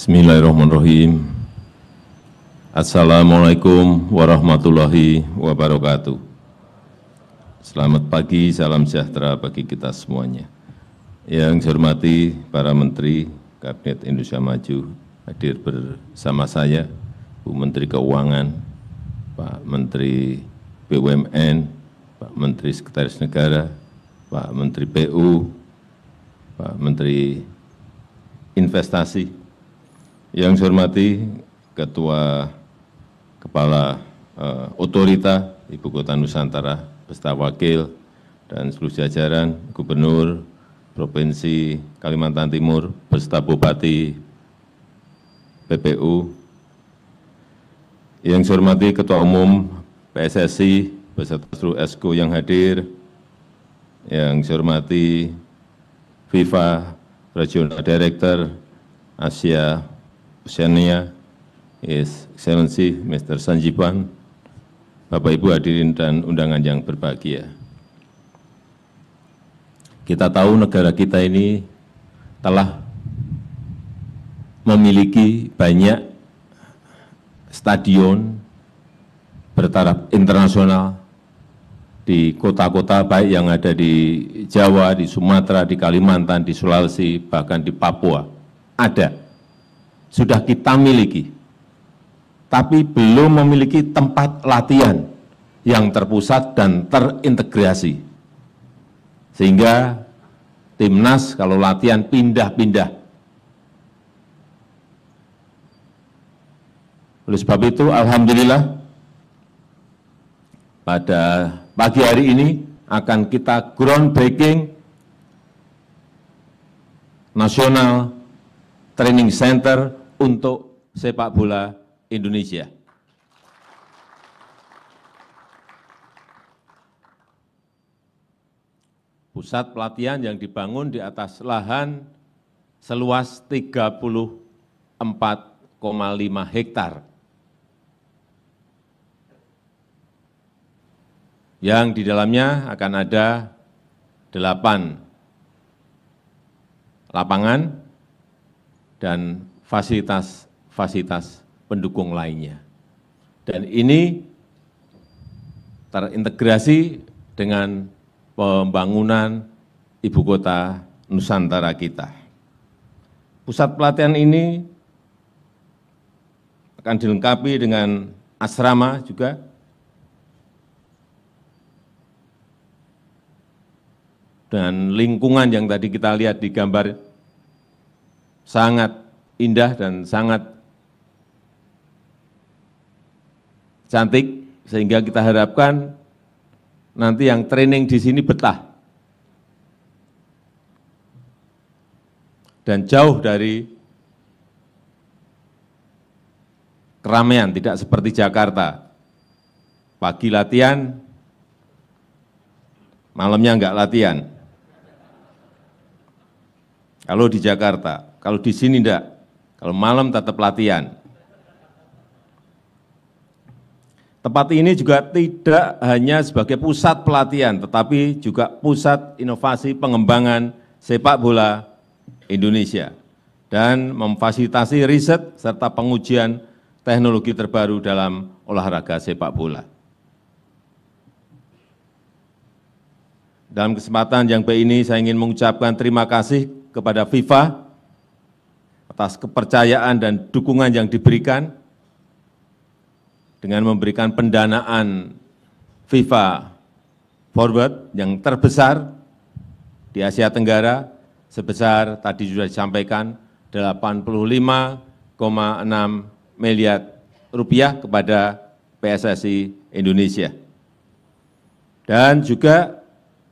Bismillahirrahmanirrahim. Assalamualaikum warahmatullahi wabarakatuh. Selamat pagi, salam sejahtera bagi kita semuanya. Yang saya hormati para Menteri Kabinet Indonesia Maju hadir bersama saya, Bu Menteri Keuangan, Pak Menteri BUMN, Pak Menteri Sekretaris Negara, Pak Menteri PU, Pak Menteri Investasi, yang saya hormati Ketua Kepala eh, Otorita Ibu Kota Nusantara, beserta wakil dan seluruh jajaran, Gubernur Provinsi Kalimantan Timur, beserta Bupati PPU, yang saya hormati Ketua Umum PSSI, beserta seluruh ESKO yang hadir, yang saya hormati FIFA Regional Director Asia Oceania, His Excellency Mr. Sanjipan, Bapak Ibu hadirin dan undangan yang berbahagia. Kita tahu negara kita ini telah memiliki banyak stadion bertaraf internasional di kota-kota baik yang ada di Jawa, di Sumatera, di Kalimantan, di Sulawesi, bahkan di Papua. Ada sudah kita miliki, tapi belum memiliki tempat latihan yang terpusat dan terintegrasi. Sehingga timnas kalau latihan pindah-pindah. Oleh sebab itu, Alhamdulillah, pada pagi hari ini akan kita groundbreaking nasional Training Center untuk sepak bola Indonesia. Pusat pelatihan yang dibangun di atas lahan seluas 34,5 hektar yang di dalamnya akan ada delapan lapangan dan fasilitas-fasilitas pendukung lainnya. Dan ini terintegrasi dengan pembangunan ibu kota Nusantara kita. Pusat pelatihan ini akan dilengkapi dengan asrama juga, dan lingkungan yang tadi kita lihat di gambar sangat indah dan sangat cantik sehingga kita harapkan nanti yang training di sini betah dan jauh dari keramaian, tidak seperti Jakarta. Pagi latihan, malamnya enggak latihan. Kalau di Jakarta, kalau di sini enggak, kalau malam tetap latihan. Tempat ini juga tidak hanya sebagai pusat pelatihan, tetapi juga pusat inovasi pengembangan sepak bola Indonesia dan memfasilitasi riset serta pengujian teknologi terbaru dalam olahraga sepak bola. Dalam kesempatan yang baik ini saya ingin mengucapkan terima kasih kepada FIFA atas kepercayaan dan dukungan yang diberikan dengan memberikan pendanaan FIFA Forward yang terbesar di Asia Tenggara sebesar tadi sudah disampaikan 85,6 miliar rupiah kepada PSSI Indonesia. Dan juga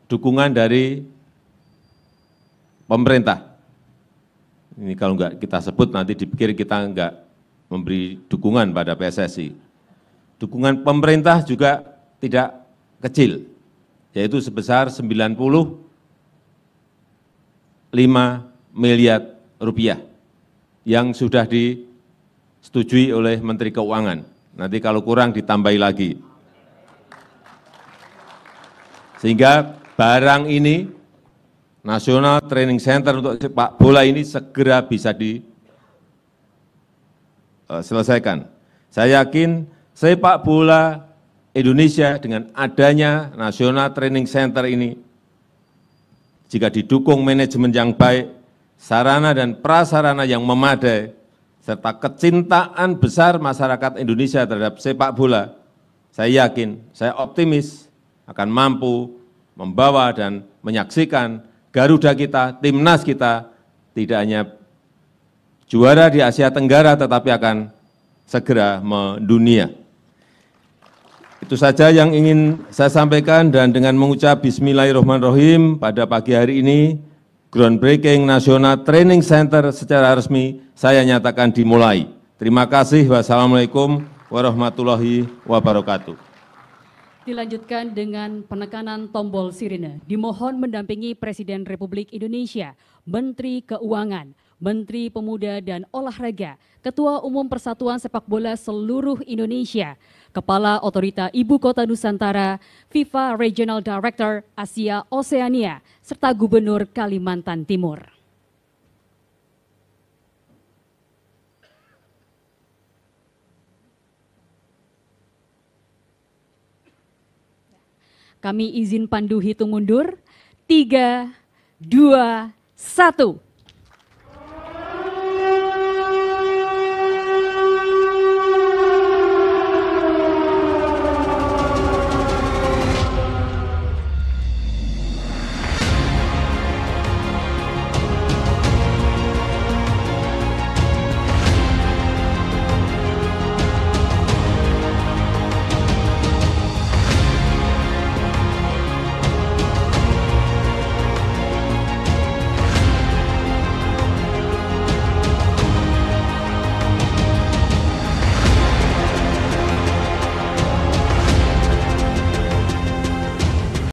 dukungan dari pemerintah ini kalau enggak kita sebut nanti dipikir kita enggak memberi dukungan pada PSSI. Dukungan pemerintah juga tidak kecil, yaitu sebesar 95 miliar rupiah yang sudah disetujui oleh Menteri Keuangan. Nanti kalau kurang ditambahi lagi. Sehingga barang ini nasional training center untuk sepak bola ini segera bisa diselesaikan. Eh, saya yakin sepak bola Indonesia dengan adanya Nasional Training Center ini, jika didukung manajemen yang baik, sarana dan prasarana yang memadai, serta kecintaan besar masyarakat Indonesia terhadap sepak bola, saya yakin, saya optimis akan mampu membawa dan menyaksikan Garuda kita, timnas kita tidak hanya juara di Asia Tenggara tetapi akan segera mendunia. Itu saja yang ingin saya sampaikan dan dengan mengucap bismillahirrahmanirrahim pada pagi hari ini groundbreaking National Training Center secara resmi saya nyatakan dimulai. Terima kasih. Wassalamualaikum warahmatullahi wabarakatuh. Dilanjutkan dengan penekanan tombol sirine. Dimohon mendampingi Presiden Republik Indonesia, Menteri Keuangan, Menteri Pemuda dan Olahraga, Ketua Umum Persatuan Sepak Bola Seluruh Indonesia, Kepala Otorita Ibu Kota Nusantara, FIFA Regional Director Asia Oceania, serta Gubernur Kalimantan Timur. Kami izin pandu hitung mundur. Tiga, dua, satu.